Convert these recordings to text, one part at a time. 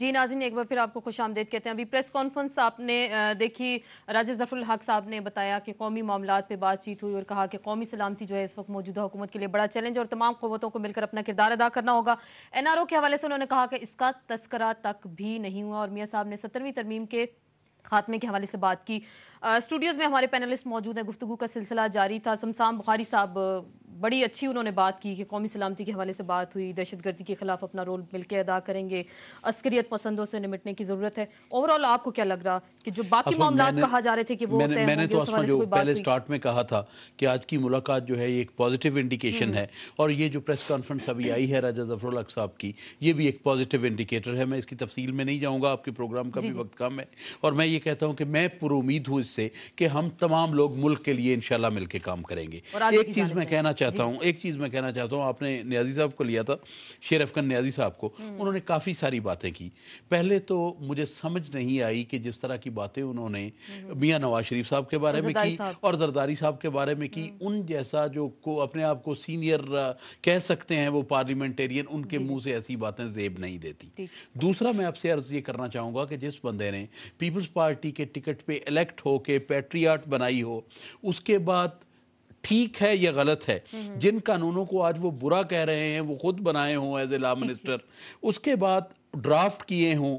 जी नाजिन एक बार फिर आपको खुश आमदेद कहते हैं अभी प्रेस कॉन्फ्रेंस आपने देखी राजे जफरुल हक साहब ने बताया कि कौमी मामला पर बातचीत हुई और कहा कि कौमी सलामती जो है इस वक्त मौजूदा हुकूमत के लिए बड़ा चैलेंज और तमाम कौतों को मिलकर अपना किरदार अदा करना होगा एन आर ओ के हवाले से उन्होंने कहा कि इसका तस्करा तक भी नहीं हुआ और मियाँ साहब ने सत्तरवीं तरमीम के खात्मे के हवाले से बात की स्टूडियोज में हमारे पैनलिस्ट मौजूद हैं गुफ्तु का सिलसिला जारी था शमसाम बुखारी साहब बड़ी अच्छी उन्होंने बात की कि कौमी सलामती के हवाले से बात हुई दहशतगर्दी के खिलाफ अपना रोल मिलकर अदा करेंगे अस्करियत पसंदों से निमटने की जरूरत है ओवरऑल आपको क्या लग रहा कि जो बाकी मामला कहा जा रहे थे कि वो मैंने, मैंने तो जो पहले स्टार्ट में कहा था कि आज की मुलाकात जो है ये एक पॉजिटिव इंडिकेशन हम्म। है और ये जो प्रेस कॉन्फ्रेंस अभी आई है राजा जफरुल हक साहब की ये भी एक पॉजिटिव इंडिकेटर है मैं इसकी तफसील में नहीं जाऊँगा आपके प्रोग्राम का भी वक्त कम है और मैं ये कहता हूँ कि मैं पुरुद हूँ इससे कि हम तमाम लोग मुल्क के लिए इंशाला मिलकर काम करेंगे एक चीज़ मैं कहना चाहता चाहता हूँ एक चीज़ मैं कहना चाहता हूँ आपने न्याजी साहब को लिया था शेर अफकन न्याजी साहब को हम्म। उन्होंने काफ़ी सारी बातें की पहले तो मुझे समझ नहीं आई कि जिस तरह की बातें उन्होंने हम्म। मियाँ नवाज शरीफ साहब के बारे में की और जरदारी साहब के बारे में की हम्म। उन जैसा जो को अपने आप को सीनियर कह सकते हैं वो पार्लियामेंटेरियन उनके मुंह से ऐसी बातें जेब नहीं देती दूसरा मैं आपसे अर्ज ये करना चाहूंगा कि जिस बंदे ने पीपल्स पार्टी के टिकट पे इलेक्ट होके पैट्रियाट बनाई हो उसके बाद ठीक है या गलत है हम्म, हम्म। जिन कानूनों को आज वो बुरा कह रहे हैं वो खुद बनाए हों एज ए लॉ मिनिस्टर उसके बाद ड्राफ्ट किए हों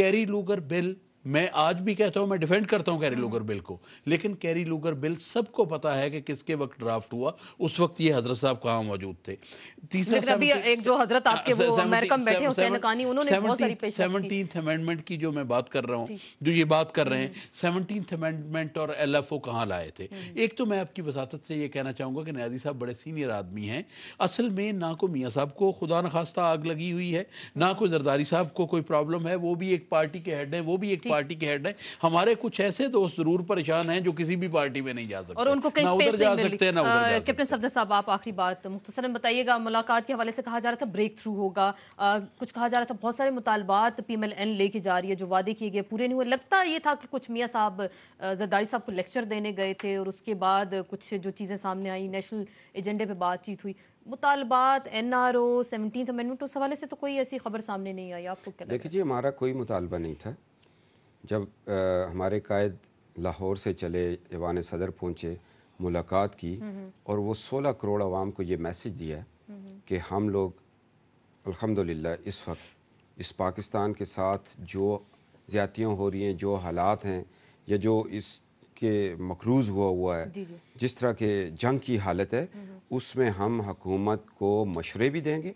कैरी लूगर बिल मैं आज भी कहता हूं मैं डिफेंड करता हूं कैरी लूगर बिल को लेकिन कैरी लूगर बिल सबको पता है कि किसके वक्त ड्राफ्ट हुआ उस वक्त ये हजरत साहब कहां मौजूद थे तीसरा एक जो हजरत हाँ, आपके वो अमेरिका में बैठे उन्होंने अमेंडमेंट की जो मैं बात कर रहा हूं जो ये बात कर रहे हैं 17th हम्म। अमेंडमेंट और ओ कहां लाए थे हम्म। एक तो मैं आपकी वसात से यह कहना चाहूंगा कि न्याजी साहब बड़े सीनियर आदमी हैं असल में ना को मियाँ साहब को खुदा न खास्ता आग लगी हुई है ना को जरदारी साहब को कोई प्रॉब्लम है वो भी एक पार्टी के हेड है वो भी एक पार्टी के हेड है हमारे कुछ ऐसे दोस्त जरूर परेशान हैं जो किसी भी पार्टी में नहीं जा सकते और उनको ना उधर जा सकते हैं कैप्टन सफदर साहब आप आखिरी बात मुख्तसर बताइएगा मुलाकात के हवाले से कहा जा रहा था ब्रेक थ्रू होगा कुछ कहा जा रहा था बहुत सारे मुतालबात पी लेके जा रही है जो वादे किए गए पूरे नहीं हुए लगता ये था कि कुछ मियाँ साहब जरदारी साहब को लेक्चर देने गए थे और उसके बाद कुछ जो चीज़ें सामने आई नेशनल एजेंडे पर बातचीत हुई मुतालबात N R O seventeen amendment उस हवाले से तो कोई ऐसी खबर सामने नहीं आई आपको क्या देखिए हमारा कोई मुतालबा नहीं था जब आ, हमारे कायद लाहौर से चले ईवान सदर पहुँचे मुलाकात की हम्म, हम्म। और वो सोलह करोड़ आवाम को ये मैसेज दिया हम्म, कि हम लोग अलहमदिल्ला इस वक्त इस पाकिस्तान के साथ जो ज़्यादतियाँ हो रही हैं जो हालात हैं या जो इसके मकरूज हुआ हुआ है जिस तरह के जंग की हालत है उसमें हम हकूमत को मशरे भी देंगे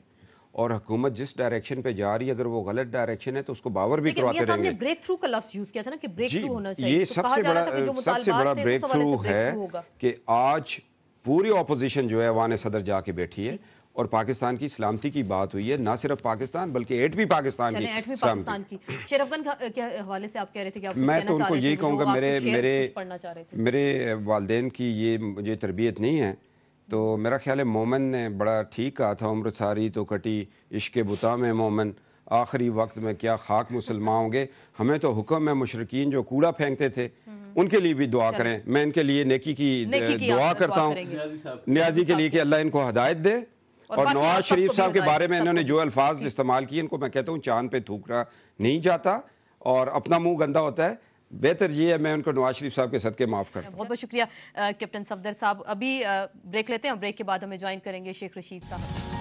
और हुकूमत जिस डायरेक्शन पे जा रही है अगर वो गलत डायरेक्शन है तो उसको बावर भी करवाते रहेंगे ब्रेक थ्रू का लफ्ज यूज किया था ना कि ब्रेक थ्रू होना चाहिए ये तो सबसे बड़ा सबसे बड़ा ब्रेक थ्रू है कि आज पूरी ऑपोजिशन जो है वहां सदर जाके बैठी है और पाकिस्तान की सलामती की बात हुई है ना सिर्फ पाकिस्तान बल्कि एट भी पाकिस्तान की पाकिस्तान की के हवाले से आप कह रहे थे कि आप मैं तो उनको यही कहूंगा मेरे मेरे मेरे वालदेन की ये मुझे तरबियत नहीं है तो मेरा ख्याल है मोमन ने बड़ा ठीक कहा था उम्र सारी तो कटी इश्क बुता में मोमन आखिरी वक्त में क्या खाक मुसलमान होंगे हमें तो हुक्म है मुशरकिन जो कूड़ा फेंकते थे हम्म। उनके लिए भी दुआ करें मैं इनके लिए नेकी की, नेकी की दुआ करता हूँ न्याजी के लिए कि हाँ। अल्लाह इनको हदायत दे और नवाज शरीफ साहब के बारे में इन्होंने जो अल्फाज इस्तेमाल किए इनको मैं कहता हूँ चांद पे थूकना नहीं जाता और अपना मुंह गंदा होता है बेहतर ये है मैं उनको नवाज शरीफ साहब के सदके माफ़ करता हूँ बहुत बहुत शुक्रिया कैप्टन सफदर साहब अभी ब्रेक लेते हैं ब्रेक के बाद हमें ज्वाइन करेंगे शेख रशीद साहब